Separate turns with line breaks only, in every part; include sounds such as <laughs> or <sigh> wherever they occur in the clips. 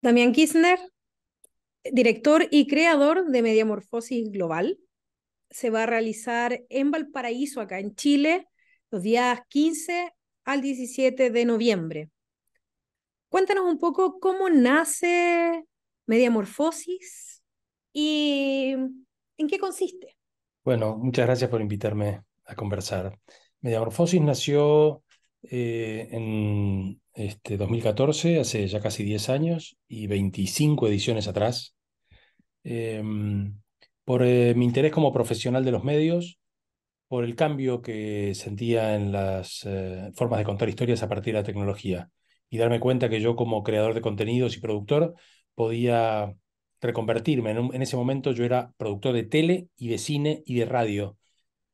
Damián Kirchner, director y creador de Mediamorfosis Global. Se va a realizar en Valparaíso, acá en Chile, los días 15 al 17 de noviembre. Cuéntanos un poco cómo nace Mediamorfosis y en qué consiste.
Bueno, muchas gracias por invitarme a conversar. Mediamorfosis nació eh, en este, 2014, hace ya casi 10 años y 25 ediciones atrás, em, por eh, mi interés como profesional de los medios, por el cambio que sentía en las eh, formas de contar historias a partir de la tecnología y darme cuenta que yo como creador de contenidos y productor podía reconvertirme. en ese momento yo era productor de tele y de cine y de radio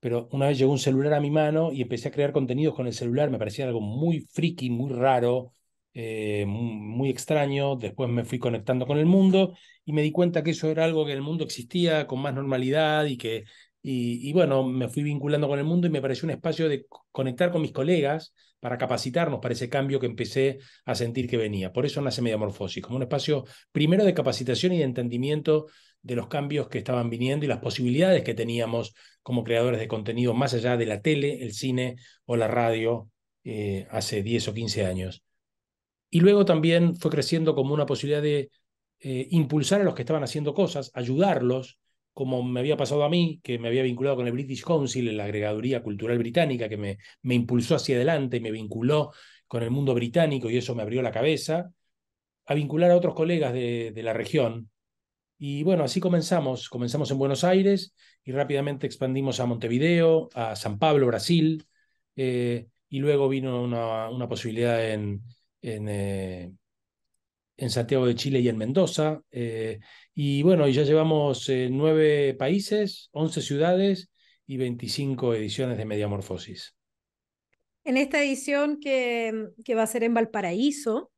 pero una vez llegó un celular a mi mano y empecé a crear contenidos con el celular, me parecía algo muy friki, muy raro, eh, muy extraño, después me fui conectando con el mundo y me di cuenta que eso era algo que en el mundo existía con más normalidad y que, y, y bueno, me fui vinculando con el mundo y me pareció un espacio de conectar con mis colegas para capacitarnos para ese cambio que empecé a sentir que venía. Por eso nace Mediamorfosis, como un espacio primero de capacitación y de entendimiento de los cambios que estaban viniendo y las posibilidades que teníamos como creadores de contenido más allá de la tele, el cine o la radio eh, hace 10 o 15 años. Y luego también fue creciendo como una posibilidad de eh, impulsar a los que estaban haciendo cosas, ayudarlos, como me había pasado a mí, que me había vinculado con el British Council, la agregaduría cultural británica, que me, me impulsó hacia adelante, me vinculó con el mundo británico y eso me abrió la cabeza, a vincular a otros colegas de, de la región y bueno, así comenzamos. Comenzamos en Buenos Aires y rápidamente expandimos a Montevideo, a San Pablo, Brasil, eh, y luego vino una, posibilidad en, eh, en, Santiago de Chile y en Mendoza. Eh, y bueno, ya llevamos nueve países, once ciudades y 25 ediciones de Mediamorfosis.
En esta edición que, que va a ser en Valparaíso,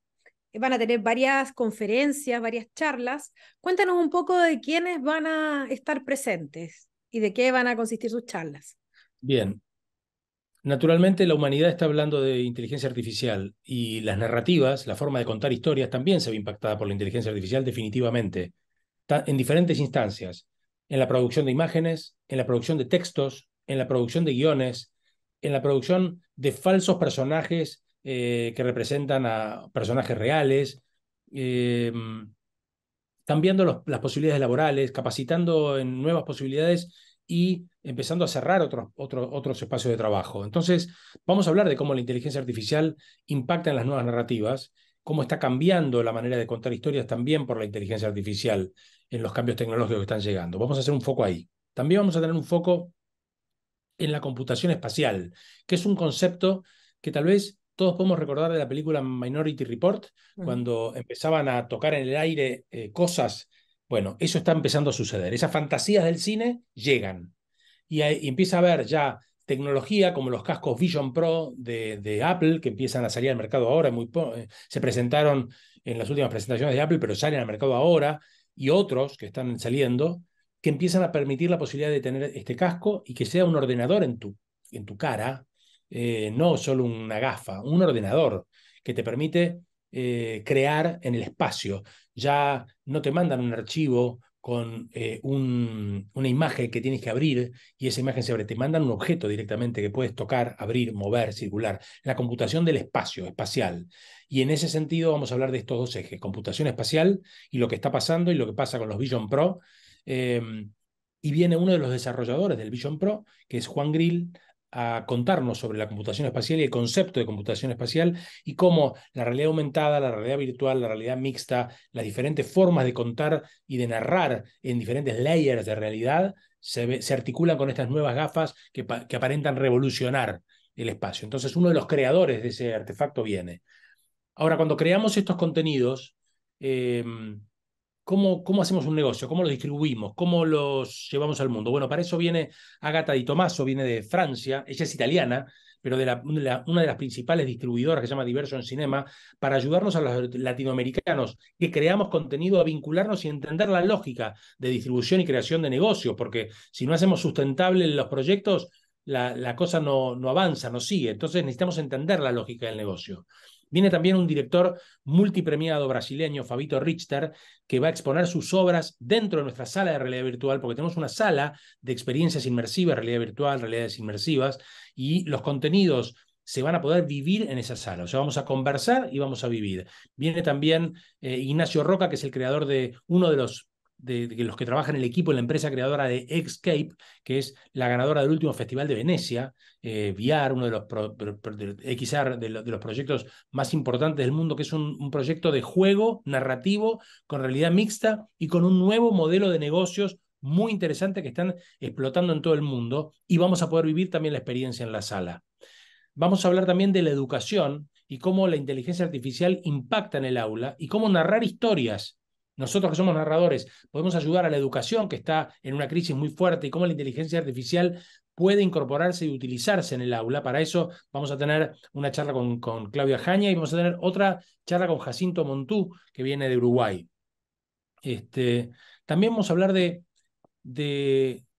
eh, van a tener varias conferencias, varias charlas. Cuéntanos un poco de quiénes van a estar presentes y de qué van a consistir sus charlas.
Bien. Naturalmente la humanidad está hablando de inteligencia artificial y las narrativas, la forma de contar historias también se ve impactada por la inteligencia artificial definitivamente, en diferentes instancias, en la producción de imágenes, en la producción de textos, en la producción de guiones, en la producción de falsos personajes eh, que representan a personajes reales, cambiando eh, mm, las posibilidades laborales, capacitando en nuevas posibilidades y empezando a cerrar otros, otros espacios de trabajo. Entonces, vamos a hablar de cómo la inteligencia artificial impacta en las nuevas narrativas, cómo está cambiando la manera de contar historias también por la inteligencia artificial en los cambios tecnológicos que están llegando. Vamos a hacer un foco ahí. También vamos a tener un foco en la computación espacial, que es un concepto que tal vez todos podemos recordar de la película Minority Report, mm. cuando empezaban a tocar en el aire eh, cosas. Bueno, eso está empezando a suceder. Esas fantasías del cine llegan. Y, empieza a haber ya tecnología como los cascos Vision Pro de, Apple, que empiezan a salir al mercado ahora, eh, se presentaron en las últimas presentaciones de Apple, pero salen al mercado ahora, y otros que están saliendo, que empiezan a permitir la posibilidad de tener este casco y que sea un ordenador en tu, en tu cara, eh, no solo una gafa, un ordenador que te permite eh, crear en el espacio. Ya no te mandan un archivo con eh, una imagen que tienes que abrir y esa imagen se abre. Te mandan un objeto directamente que puedes tocar, abrir, mover, circular. La computación del espacio, espacial. Y en ese sentido vamos a hablar de estos dos ejes, computación espacial y lo que está pasando y lo que pasa con los Vision Pro. y viene uno de los desarrolladores del Vision Pro, que es Juan Grill, a contarnos sobre la computación espacial y el concepto de computación espacial y cómo la realidad aumentada, la realidad virtual, la realidad mixta, las diferentes formas de contar y de narrar en diferentes layers de realidad se, articulan con estas nuevas gafas que, aparentan revolucionar el espacio. Entonces uno de los creadores de ese artefacto viene. Ahora, cuando creamos estos contenidos, em, ¿Cómo, hacemos un negocio? ¿Cómo lo distribuimos? ¿Cómo los llevamos al mundo? Bueno, para eso viene Agata Di Tomaso, viene de Francia, ella es italiana, pero de una de las principales distribuidoras que se llama Diverso en Cinema, para ayudarnos a los latinoamericanos que creamos contenido a vincularnos y entender la lógica de distribución y creación de negocios, porque si no hacemos sustentable los proyectos, la, cosa no, no avanza, no sigue. Entonces necesitamos entender la lógica del negocio. Viene también un director multipremiado brasileño, Fabito Richter, que va a exponer sus obras dentro de nuestra sala de realidad virtual, porque tenemos una sala de experiencias inmersivas, realidad virtual, realidades inmersivas, y los contenidos se van a poder vivir en esa sala. O sea, vamos a conversar y vamos a vivir. Viene también eh, Ignacio Roca, que es el creador de uno de los de, los que trabajan en el equipo en la empresa creadora de Xscape, que es la ganadora del último Festival de Venecia, eh, Viar uno de los de los proyectos más importantes del mundo, que es un, proyecto de juego narrativo con realidad mixta y con un nuevo modelo de negocios muy interesante que están explotando en todo el mundo y vamos a poder vivir también la experiencia en la sala. Vamos a hablar también de la educación y cómo la inteligencia artificial impacta en el aula y cómo narrar historias nosotros que somos narradores podemos ayudar a la educación que está en una crisis muy fuerte y cómo la inteligencia artificial puede incorporarse y utilizarse en el aula. Para eso vamos a tener una charla con, Claudia Jaña y vamos a tener otra charla con Jacinto Montú, que viene de Uruguay. Este, también vamos a hablar de,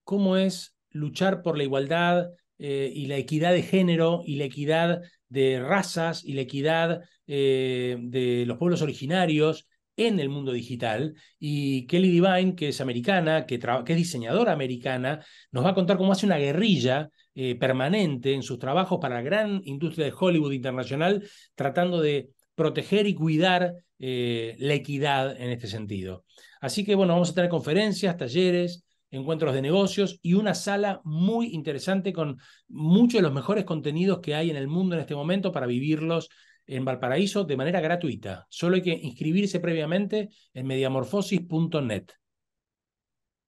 cómo es luchar por la igualdad eh, y la equidad de género y la equidad de razas y la equidad eh, de los pueblos originarios en el mundo digital. Y Kelly Divine, que es americana, que, que diseñadora americana, nos va a contar cómo hace una guerrilla eh, permanente en sus trabajos para la gran industria de Hollywood internacional, tratando de proteger y cuidar eh, la equidad en este sentido. Así que bueno, vamos a tener conferencias, talleres, encuentros de negocios y una sala muy interesante con muchos de los mejores contenidos que hay en el mundo en este momento para vivirlos en Valparaíso de manera gratuita. Solo hay que inscribirse previamente en mediamorfosis.net.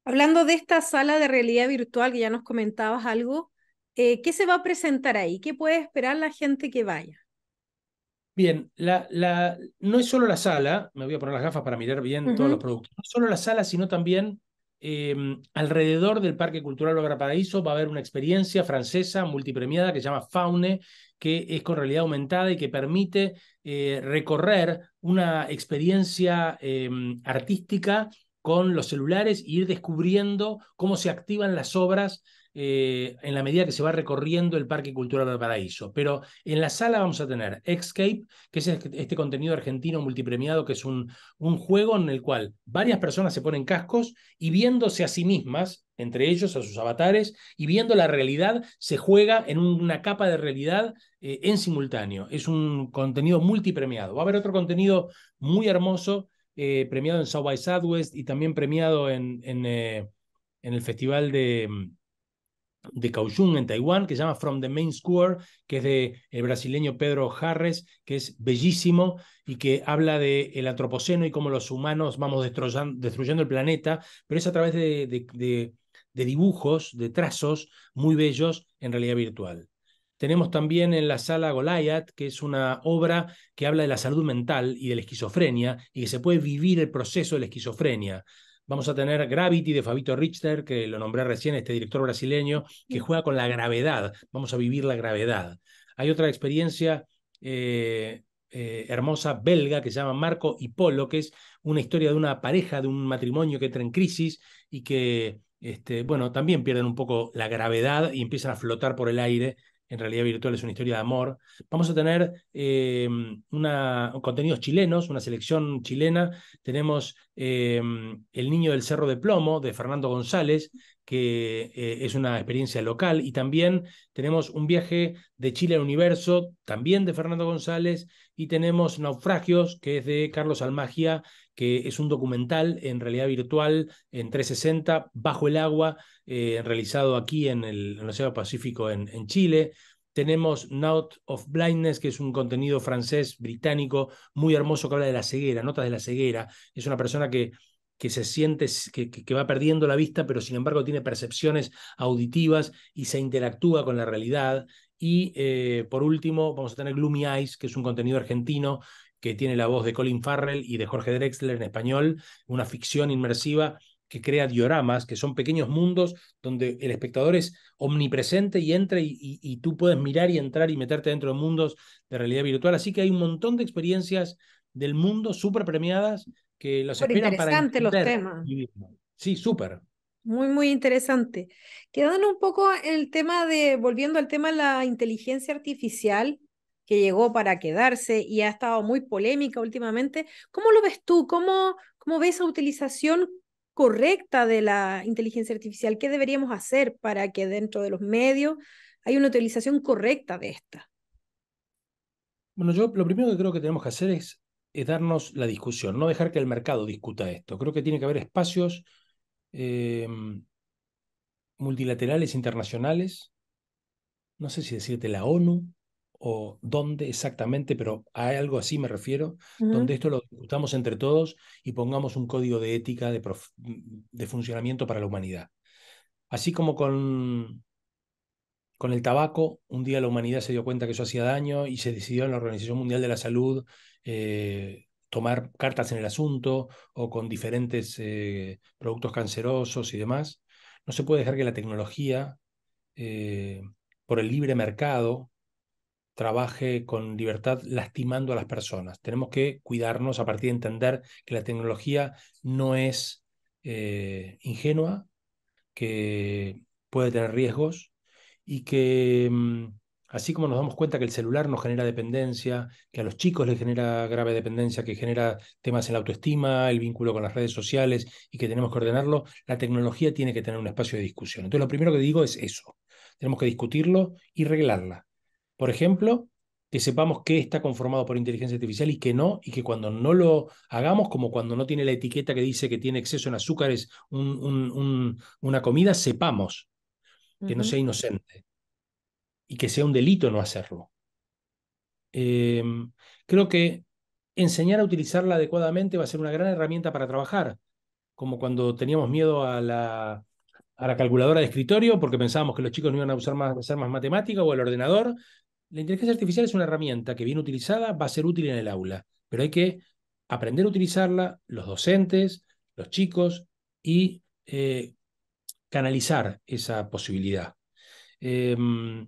Hablando de esta sala de realidad virtual que ya nos comentabas algo, eh, ¿qué se va a presentar ahí? ¿Qué puede esperar la gente que vaya?
Bien, la, la, no es solo la sala, me voy a poner las gafas para mirar bien todos los productos, no es solo la sala, sino también Em, alrededor del Parque Cultural Paraíso va a haber una experiencia francesa multipremiada que se llama Faune, que es con realidad aumentada y que permite eh, recorrer una experiencia em, artística con los celulares e ir descubriendo cómo se activan las obras eh, en la medida que se va recorriendo el Parque Cultural del Paraíso. Pero en la sala vamos a tener Escape, que es este, este contenido argentino multipremiado, que es un, juego en el cual varias personas se ponen cascos y viéndose a sí mismas, entre ellos, a sus avatares, y viendo la realidad, se juega en una capa de realidad eh, en simultáneo. Es un contenido multipremiado. Va a haber otro contenido muy hermoso, eh, premiado en South by Southwest y también premiado en, en el Festival de mm, de Kaohsiung en Taiwán, que se llama From the Main Square, que es de el brasileño Pedro Harres, que es bellísimo y que habla de el antropoceno y cómo los humanos vamos destruyendo, el planeta, pero es a través de, de, de dibujos, de trazos muy bellos en realidad virtual. Tenemos también en la sala Goliath, que es una obra que habla de la salud mental y de la esquizofrenia y que se puede vivir el proceso de la esquizofrenia. Vamos a tener Gravity de Fabito Richter, que lo nombré recién, este director brasileño, que mm. juega con la gravedad. Vamos a vivir la gravedad. Hay otra experiencia eh, eh, hermosa belga que se llama Marco y Polo, que es una historia de una pareja, de un matrimonio que entra en crisis y que, este, bueno, también pierden un poco la gravedad y empiezan a flotar por el aire en realidad virtual es una historia de amor. Vamos a tener eh, una, contenidos chilenos, una selección chilena. Tenemos eh, El Niño del Cerro de Plomo de Fernando González, que eh, es una experiencia local. Y también tenemos un viaje de Chile al universo, también de Fernando González. Y tenemos Naufragios, que es de Carlos Almagia que es un documental en realidad virtual en 360, bajo el agua, eh, realizado aquí en el, Océano Pacífico en, Chile. Tenemos Note of Blindness, que es un contenido francés, británico, muy hermoso que habla de la ceguera, notas de la ceguera. Es una persona que que se siente que, va perdiendo la vista, pero sin embargo tiene percepciones auditivas y se interactúa con la realidad. Y eh, por último, vamos a tener Gloomy Eyes, que es un contenido argentino que tiene la voz de Colin Farrell y de Jorge Drexler en español, una ficción inmersiva que crea dioramas, que son pequeños mundos donde el espectador es omnipresente y entra y, tú puedes mirar y entrar y meterte dentro de mundos de realidad virtual. Así que hay un montón de experiencias del mundo súper premiadas que los Pero los temas. Sí, súper.
Muy, muy interesante. Quedando un poco el tema de, volviendo al tema de la inteligencia artificial, que llegó para quedarse y ha estado muy polémica últimamente. ¿Cómo lo ves tú? ¿Cómo, cómo ves esa utilización correcta de la inteligencia artificial? ¿Qué deberíamos hacer para que dentro de los medios haya una utilización correcta de esta?
Bueno, yo lo primero que creo que tenemos que hacer es, darnos la discusión, no dejar que el mercado discuta esto. Creo que tiene que haber espacios em, multilaterales internacionales, no sé si decirte la ONU, o dónde exactamente, pero a algo así me refiero, donde esto lo discutamos entre todos y pongamos un código de ética de, funcionamiento para la humanidad. Así como con, con el tabaco, un día la humanidad se dio cuenta que eso hacía daño y se decidió en la Organización Mundial de la Salud eh, tomar cartas en el asunto o con diferentes eh, productos cancerosos y demás. No se puede dejar que la tecnología, eh, por el libre mercado, trabaje con libertad lastimando a las personas. Tenemos que cuidarnos a partir de entender que la tecnología no es eh, ingenua, que puede tener riesgos y que mm, así como nos damos cuenta que el celular nos genera dependencia, que a los chicos les genera grave dependencia, que genera temas en la autoestima, el vínculo con las redes sociales y que tenemos que ordenarlo, la tecnología tiene que tener un espacio de discusión. Entonces lo primero que digo es eso. Tenemos que discutirlo y reglarla. Por ejemplo, que sepamos qué está conformado por inteligencia artificial y que no, y que cuando no lo hagamos, como cuando no tiene la etiqueta que dice que tiene exceso en azúcares una comida, sepamos que no sea inocente y que sea un delito no hacerlo. Em, creo que enseñar a utilizarla adecuadamente va a ser una gran herramienta para trabajar, como cuando teníamos miedo a la, a la calculadora de escritorio porque pensábamos que los chicos no iban a usar más, hacer más matemática o el ordenador la inteligencia artificial es una herramienta que bien utilizada va a ser útil en el aula, pero hay que aprender a utilizarla los docentes, los chicos y eh, canalizar esa posibilidad. Em,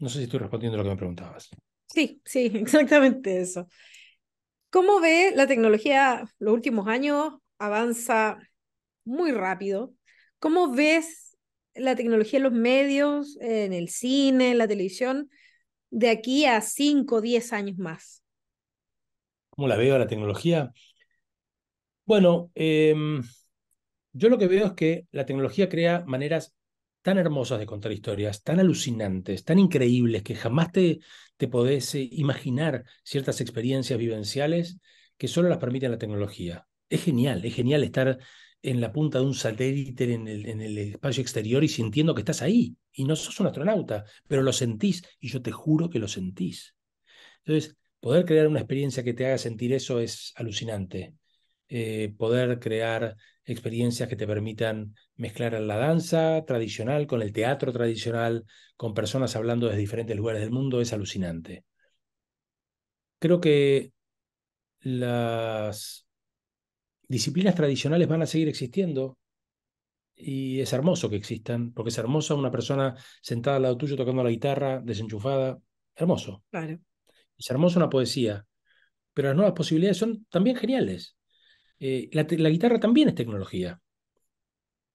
no sé si estoy respondiendo a lo que me preguntabas.
Sí, sí, <laughs> exactamente eso. ¿Cómo ve la tecnología los últimos años? Avanza muy rápido. ¿Cómo ves la tecnología en los medios, en el cine, en la televisión? de aquí a 5 o 10 años más?
¿Cómo la veo la tecnología? Bueno, em, yo lo que veo es que la tecnología crea maneras tan hermosas de contar historias, tan alucinantes, tan increíbles, que jamás te, te podés eh, imaginar ciertas experiencias vivenciales que solo las permite la tecnología. Es genial, es genial estar en la punta de un satélite en el, en el, espacio exterior y sintiendo que estás ahí y no sos un astronauta, pero lo sentís y yo te juro que lo sentís. Entonces, poder crear una experiencia que te haga sentir eso es alucinante. Eh, poder crear experiencias que te permitan mezclar la danza tradicional con el teatro tradicional, con personas hablando desde diferentes lugares del mundo, es alucinante. Creo que las disciplinas tradicionales van a seguir existiendo y es hermoso que existan, porque es hermosa una persona sentada al lado tuyo tocando la guitarra, desenchufada, hermoso. Es hermosa una poesía, pero las nuevas posibilidades son también geniales. Eh, la, guitarra también es tecnología.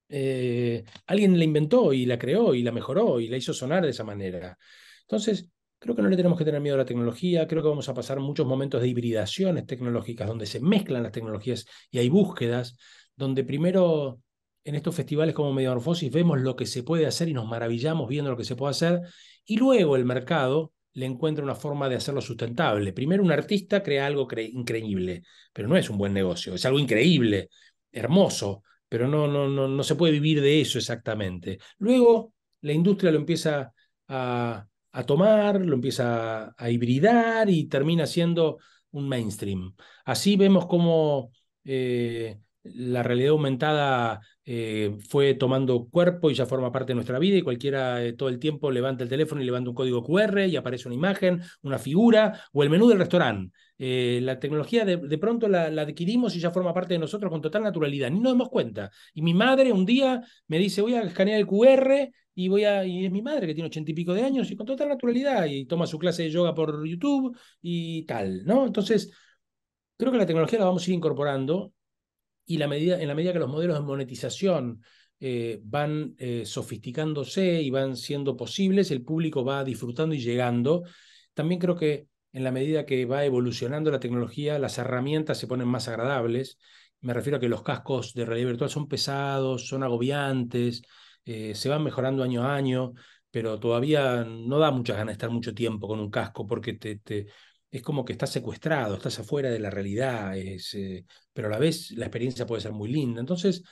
Eh, alguien la inventó y la creó y la mejoró y la hizo sonar de esa manera. Entonces, Creo que no le tenemos que tener miedo a la tecnología, creo que vamos a pasar muchos momentos de hibridaciones tecnológicas, donde se mezclan las tecnologías y hay búsquedas, donde primero en estos festivales como Mediamorfosis vemos lo que se puede hacer y nos maravillamos viendo lo que se puede hacer, y luego el mercado le encuentra una forma de hacerlo sustentable. Primero un artista crea algo increíble, pero no es un buen negocio, es algo increíble, hermoso, pero no, no, no, no se puede vivir de eso exactamente. Luego la industria lo empieza a a tomar, lo empieza a hibridar y termina siendo un mainstream. Así vemos cómo eh, la realidad aumentada eh, fue tomando cuerpo y ya forma parte de nuestra vida y cualquiera eh, todo el tiempo levanta el teléfono y levanta un código QR y aparece una imagen, una figura o el menú del restaurante. la tecnología de, pronto la, la, adquirimos y ya forma parte de nosotros con total naturalidad, ni nos damos cuenta. Y mi madre un día me dice, voy a escanear el QR y voy a, y es mi madre que tiene ochenta y pico de años y con total naturalidad y toma su clase de yoga por YouTube y tal, ¿no? Entonces, creo que la tecnología la vamos a ir incorporando y la medida, en la medida que los modelos de monetización eh, van eh, sofisticándose y van siendo posibles, el público va disfrutando y llegando. También creo que en la medida que va evolucionando la tecnología, las herramientas se ponen más agradables. Me refiero a que los cascos de realidad virtual son pesados, son agobiantes, eh, se van mejorando año a año, pero todavía no da muchas ganas de estar mucho tiempo con un casco porque te, es como que estás secuestrado, estás afuera de la realidad, eh, pero a la vez la experiencia puede ser muy linda. Entonces,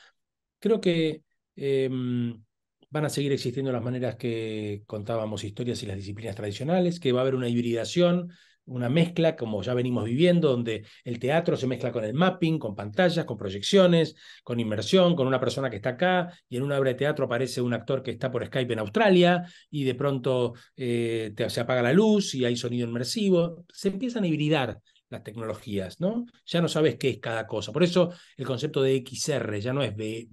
creo que em, van a seguir existiendo las maneras que contábamos historias y las disciplinas tradicionales, que va a haber una hibridación una mezcla como ya venimos viviendo, donde el teatro se mezcla con el mapping, con pantallas, con proyecciones, con inmersión, con una persona que está acá y en una obra de teatro aparece un actor que está por Skype en Australia y de pronto eh, se apaga la luz y hay sonido inmersivo. Se empiezan a hibridar las tecnologías, ¿no? Ya no sabes qué es cada cosa. Por eso el concepto de XR ya no es eh,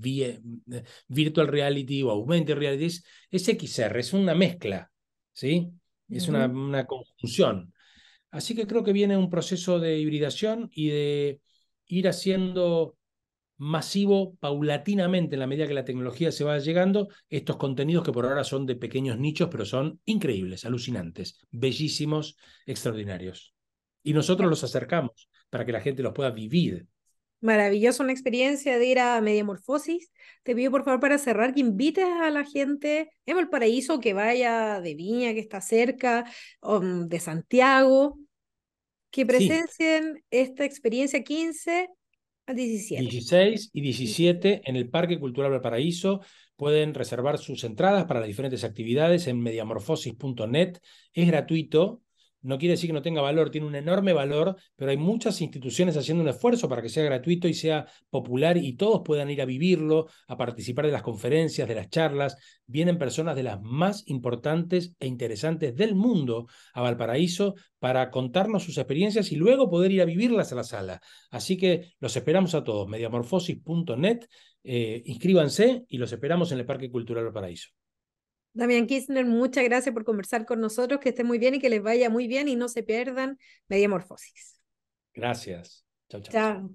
virtual reality o augmented reality, es, XR, es una mezcla, ¿sí? Es una, una conjunción. Así que creo que viene un proceso de hibridación y de ir haciendo masivo paulatinamente en la medida que la tecnología se va llegando, estos contenidos que por ahora son de pequeños nichos, pero son increíbles, alucinantes, bellísimos, extraordinarios. Y nosotros los acercamos para que la gente los pueda vivir.
Maravillosa una experiencia de ir a Mediamorfosis. Te pido por favor para cerrar que invites a la gente en paraíso, que vaya de Viña, que está cerca, mm, de Santiago, que presencien esta experiencia 15 a 17.
16 y 17 en el Parque Cultural Valparaíso. Pueden reservar sus entradas para las diferentes actividades en mediamorfosis.net. Es gratuito, no quiere decir que no tenga valor, tiene un enorme valor, pero hay muchas instituciones haciendo un esfuerzo para que sea gratuito y sea popular y todos puedan ir a vivirlo, a participar de las conferencias, de las charlas. Vienen personas de las más importantes e interesantes del mundo a Valparaíso para contarnos sus experiencias y luego poder ir a vivirlas a la sala. Así que los esperamos a todos, mediamorfosis.net, eh, inscríbanse y los esperamos en el Parque Cultural Valparaíso.
Damián Kirchner, muchas gracias por conversar con nosotros, que estén muy bien y que les vaya muy bien y no se pierdan Mediamorfosis.
Gracias. chao.
Chao.